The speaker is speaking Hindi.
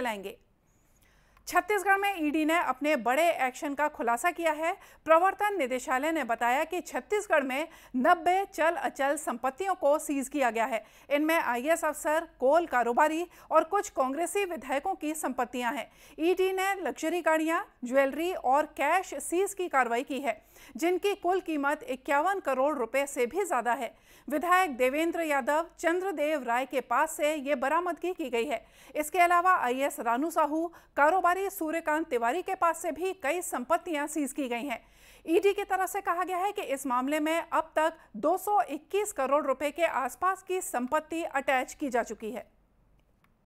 चलाएंगे छत्तीसगढ़ में ईडी ने अपने बड़े एक्शन का खुलासा किया है प्रवर्तन निदेशालय ने बताया कि छत्तीसगढ़ में नब्बे चल अचल संपत्तियों को सीज किया गया है इनमें एस अफसर कोल कारोबारी और कुछ कांग्रेसी विधायकों की संपत्तियां हैं ईडी ने लग्जरी गाड़ियां ज्वेलरी और कैश सीज की कार्रवाई की है जिनकी कुल कीमत इक्यावन करोड़ रुपए से भी ज्यादा है विधायक देवेंद्र यादव चंद्रदेव राय के पास से ये बरामदगी की गई है इसके अलावा आई रानू साहू कारोबारी अधिकारी सूर्यकांत तिवारी के पास से भी कई संपत्तियां सीज की गई हैं ईडी e की तरफ से कहा गया है कि इस मामले में अब तक 221 करोड़ रुपए के आसपास की संपत्ति अटैच की जा चुकी है